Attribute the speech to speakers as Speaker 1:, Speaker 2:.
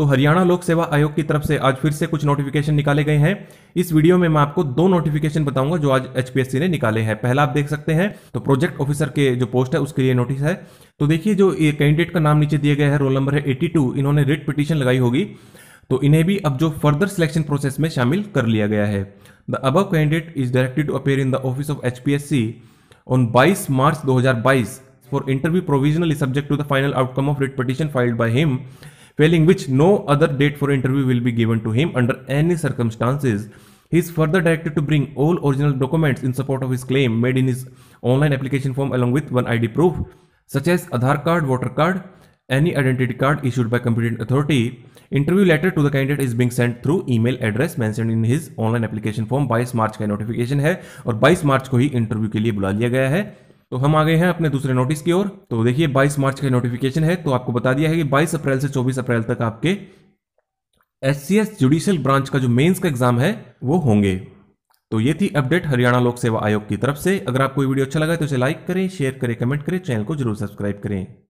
Speaker 1: तो हरियाणा लोक सेवा आयोग की तरफ से आज फिर से कुछ नोटिफिकेशन निकाले गए हैं इस वीडियो में मैं आपको दो नोटिफिकेशन बताऊंगा जो आज एचपीएससी ने निकाले हैं पहला आप देख सकते हैं तो प्रोजेक्ट ऑफिसर के जो पोस्ट है उसके लिए नोटिस है तो देखिए जो कैंडिडेट का नाम नीचे दिया गया है रोल नंबर है 82 इन्होंने रिट पिटीशन लगाई होगी तो इन्हें भी अब जो फर्दर सिलेक्शन प्रोसेस में शामिल कर लिया गया है द अब candidate is directed to appear in the office of H on बाईस मार्च दो for interview provisionally subject to the final outcome of writ petition filed by him failing which no other date for interview will be given to him under any circumstances. He is further directed to bring all original documents in support of his claim made in his online application form along with one ID proof, such as Aadhaar card, voter card, any identity card issued by competent authority. Interview letter to the candidate is being sent through email address mentioned in his online application form 22 march का notification है और 22 march को ही interview के लिए बुला लिया गया है तो हम आ गए हैं अपने दूसरे नोटिस की ओर तो देखिए 22 मार्च का नोटिफिकेशन है तो आपको बता दिया है कि 22 अप्रैल से 24 अप्रैल तक आपके एस जुडिशियल ब्रांच का जो मेंस का एग्जाम है वो होंगे तो ये थी अपडेट हरियाणा लोक सेवा आयोग की तरफ से अगर आपको वीडियो अच्छा लगा तो इसे लाइक करें शेयर करें कमेंट करें चैनल को जरूर सब्सक्राइब करें